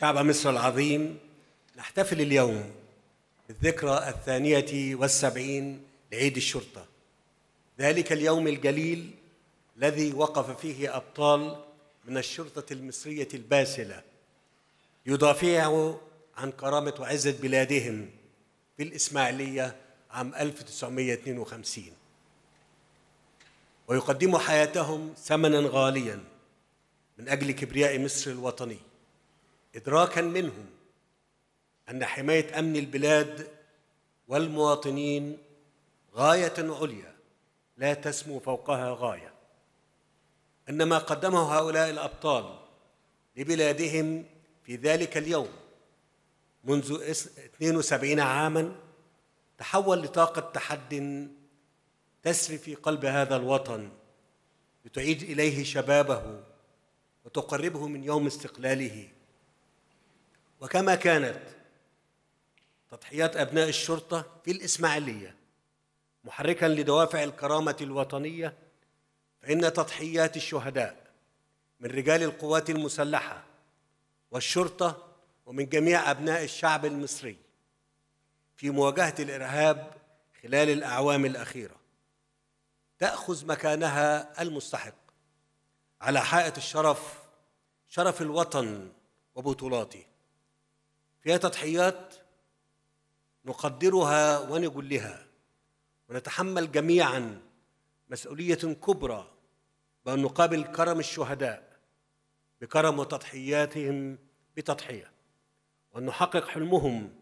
شعب مصر العظيم نحتفل اليوم بالذكرى الثانية والسبعين لعيد الشرطة ذلك اليوم الجليل الذي وقف فيه أبطال من الشرطة المصرية الباسلة يدافعوا عن كرامة وعزة بلادهم في الإسماعيلية عام 1952 ويقدموا حياتهم ثمنا غاليا من أجل كبرياء مصر الوطني إدراكا منهم أن حماية أمن البلاد والمواطنين غاية عليا لا تسمو فوقها غاية أن ما قدمه هؤلاء الأبطال لبلادهم في ذلك اليوم منذ 72 عاما تحول لطاقة تحد تسري في قلب هذا الوطن لتعيد إليه شبابه وتقربه من يوم استقلاله وكما كانت تضحيات أبناء الشرطة في الإسماعيلية محركا لدوافع الكرامة الوطنية فإن تضحيات الشهداء من رجال القوات المسلحة والشرطة ومن جميع أبناء الشعب المصري في مواجهة الإرهاب خلال الأعوام الأخيرة تأخذ مكانها المستحق على حائط الشرف شرف الوطن وبطولاته هي تضحيات نقدرها ونجلها ونتحمل جميعا مسؤولية كبرى بأن نقابل كرم الشهداء بكرم وتضحياتهم بتضحية وأن نحقق حلمهم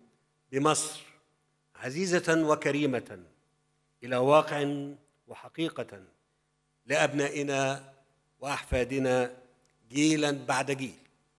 بمصر عزيزة وكريمة إلى واقع وحقيقة لأبنائنا وأحفادنا جيلا بعد جيل